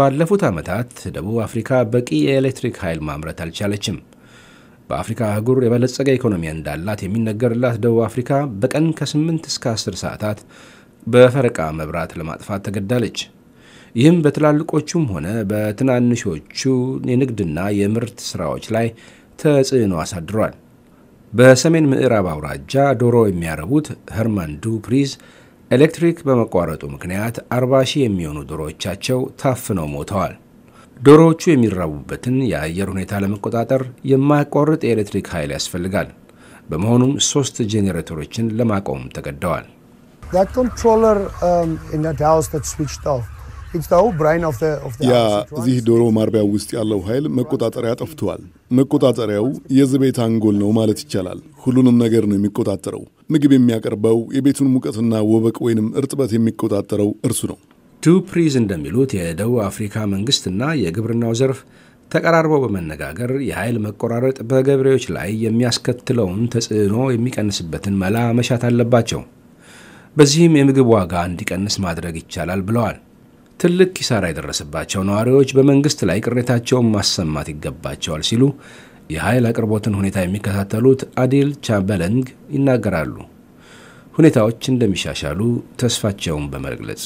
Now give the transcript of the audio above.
ባለፉት ዓመታት ደቡብ አፍሪካ በቂ የኤሌክትሪክ ኃይል ማምረት አልቻለችም። በአፍሪካ አህጉር የበለጸገ ኢኮኖሚ እንዳላት የሚነገርላት ደቡብ አፍሪካ በቀን ከ8 እስከ 10 ሰዓታት በፈረቃ መብራት ለማጥፋት ተገዳለች። ይህም በትላልቆቹም ሆነ በትናንሾቹ የንግድና የምርት ሥራዎች ላይ ተጽዕኖ አሳድሯል። በሰሜን ምዕራብ አውራጃ ዶሮ የሚያረቡት ኸርማን ዱ ፕሪዝ ኤሌክትሪክ በመቋረጡ ምክንያት 40 ሺህ የሚሆኑ ዶሮዎቻቸው ታፍነው ሞተዋል። ዶሮዎቹ የሚራቡበትን የአየር ሁኔታ ለመቆጣጠር የማያቋርጥ የኤሌክትሪክ ኃይል ያስፈልጋል። በመሆኑም ሶስት ጄኔሬተሮችን ለማቆም ተገደዋል። ያ እዚህ ዶሮ ማርቢያ ውስጥ ያለው ኃይል መቆጣጠሪያ ጠፍቷል። መቆጣጠሪያው የዝቤት አንጎል ነው ማለት ይቻላል። ሁሉንም ነገር ነው የሚቆጣጠረው። ምግብ የሚያቀርበው፣ የቤቱን ሙቀትና ወበቅ ወይንም እርጥበት የሚቆጣጠረው እርሱ ነው። ዱፕሪዝ እንደሚሉት የደቡብ አፍሪካ መንግስትና የግብርናው ዘርፍ ተቀራርበው በመነጋገር የኃይል መቆራረጥ በገበሬዎች ላይ የሚያስከትለውን ተጽዕኖ የሚቀንስበትን መላ መሻት አለባቸው። በዚህም የምግብ ዋጋ እንዲቀንስ ማድረግ ይቻላል ብለዋል። ትልቅ ኪሳራ የደረሰባቸው ነዋሪዎች በመንግስት ላይ ቅሬታቸውን ማሰማት ይገባቸዋል ሲሉ የኃይል አቅርቦትን ሁኔታ የሚከታተሉት አዲል ቻበለንግ ይናገራሉ። ሁኔታዎች እንደሚሻሻሉ ተስፋቸውን በመግለጽ